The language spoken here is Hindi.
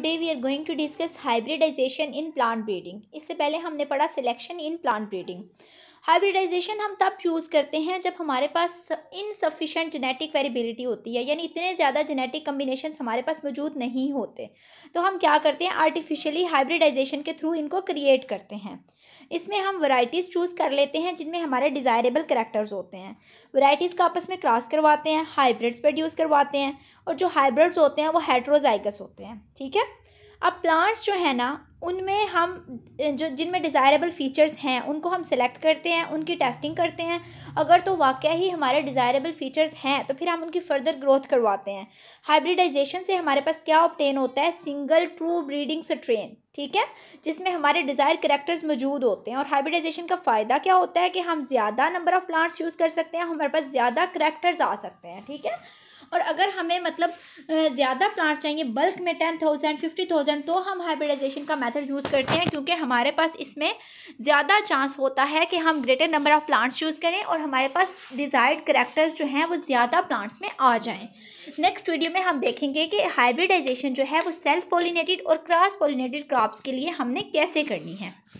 today we are going to discuss hybridization in plant breeding इससे पहले हमने पढ़ा selection in plant breeding hybridization हम तब यूज़ करते हैं जब हमारे पास इनसफिशेंट जेनेटिक वेरिबिलिटी होती है यानी इतने ज़्यादा जेनेटिक कम्बिनेशन हमारे पास मौजूद नहीं होते तो हम क्या करते हैं आर्टिफिशियली हाइब्रिडाइजेशन के थ्रू इनको क्रिएट करते हैं इसमें हम वैराइटीज़ चूज़ कर लेते हैं जिनमें हमारे डिज़ायरेबल करेक्टर्स होते हैं वैराइटीज़ का आपस में क्रॉस करवाते हैं हाइब्रिड्स प्रोड्यूस करवाते हैं और जो हाइब्रिड्स होते हैं वो हेट्रोजाइगस होते हैं ठीक है अब प्लांट्स जो है ना उनमें हम जो जिनमें डिज़ायरेबल फ़ीचर्स हैं उनको हम सेलेक्ट करते हैं उनकी टेस्टिंग करते हैं अगर तो वाकई ही हमारे डिज़ायरेबल फ़ीचर्स हैं तो फिर हम उनकी फ़र्दर ग्रोथ करवाते हैं हाइब्रिडाइजेशन से हमारे पास क्या ऑप्टेन होता है सिंगल ट्रू ब्रीडिंग स्ट्रेन ठीक है जिसमें हमारे डिज़ायर करेक्टर्स मौजूद होते हैं और हाइब्रिडाइजेशन का फ़ायदा क्या होता है कि हम ज़्यादा नंबर ऑफ़ प्लांट्स यूज़ कर सकते हैं हमारे पास ज़्यादा करेक्टर्स आ सकते हैं ठीक है और अगर हमें मतलब ज़्यादा प्लांट्स चाहिए बल्क में टेन थाउजेंड फिफ्टी थाउजेंड तो हम हाइब्रिडाइजेशन का मेथड यूज़ करते हैं क्योंकि हमारे पास इसमें ज़्यादा चांस होता है कि हम greater number of plants use करें और हमारे पास डिज़ायर्ड करेक्टर्स जो हैं वो ज़्यादा प्लांट्स में आ जाएँ नेक्स्ट वीडियो में हम देखेंगे कि हाइब्रिडाइजेशन जो है वो सेल्फ पोलिनेटेड और क्रॉस पोलिनेटेड क्रॉप्स के लिए हमने कैसे करनी है